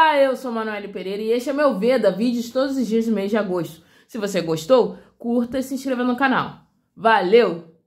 Olá, ah, eu sou Manuel Pereira e este é meu Veda, vídeos todos os dias do mês de agosto. Se você gostou, curta e se inscreva no canal. Valeu!